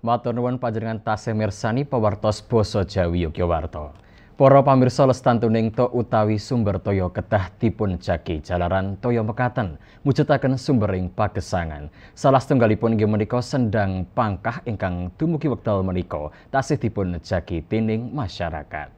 Matur nuwun panjenengan tasih mirsani pawartos basa Jawi Yogyakarta. Para pamirsa lestantuning to utawi sumber toyo kedah dipun jagi jalaran toyo mekaten mujudaken sumbering pagesangan. Salah setunggalipun inggih menika sendang pangkah ingkang dumugi wekdal menika tasih dipun jagi tining masyarakat.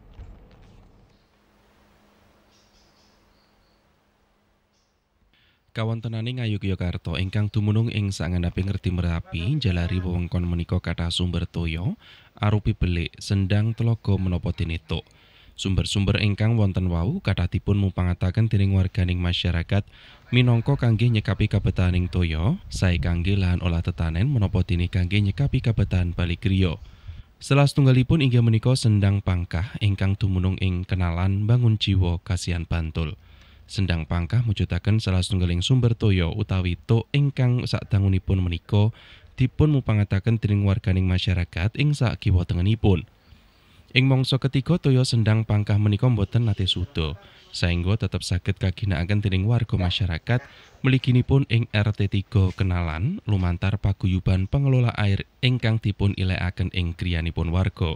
Kawontenane Yogyakarta, ingkang dumunung ing sangandape ngerti Merapi jalari wewengkon menika kata sumber Toyo, arupi belik, sendang, telogo menopo itu. Sumber-sumber ingkang wonten wau kata dipun mupangataken dening warganing masyarakat minangka kangge nyekapi kabetaning Toyo, sae kangge lahan olah tetanen menopo dini kangge nyekapi kabetan balik griya. Setelah setunggalipun inggih menika sendang pangkah ingkang dumunung ing kenalan bangun jiwa kasihan Bantul. Sendang Pangkah mujutaken salah setunggaling sumber toyo utawi to ingkang sakdangunipun menika dipun mupangataken dening warganing masyarakat ing sak kiwa tengenipun. Ing mangsa ketiga toyo sendang pangkah menika boten nate suda, saengga tetep saged kaginakaken dening warga masyarakat mliginipun ing RT 3 Kenalan lumantar paguyuban pengelola air ingkang dipun ilekaken ing griyanipun warga.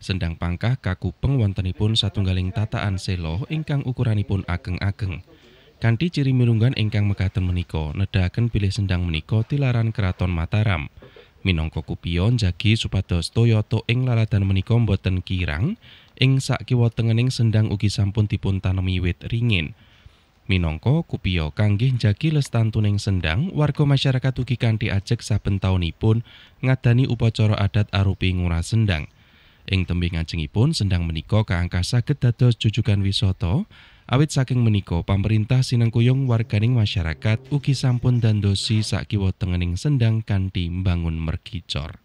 Sendang pangkah kakupeng wontenipun satunggaling tataan selo ingkang ukuranipun ageng-ageng. Kanti ciri mirunggan ingkang mekaten menika nedahaken bilih sendang menika tilaran Keraton Mataram. Minangka kupion jagi supados toyoto ing laladan menika boten kirang ing sak tengening sendang ugi sampun dipun tanemi wit ringin. Minangka kupiyo kanggih jagi lestantuning sendang, warga masyarakat ugi kanthi ajek saben taunipun ngadani upacara adat arupi ngura sendang. Ing tembing ngajengipun sendang menika kaangka saged dados cucukan wisata awit saking menika pemerintah sinengkuyung warganing masyarakat ugi sampun dandosi sakiwa tengening sendang kanthi mbangun merkicor.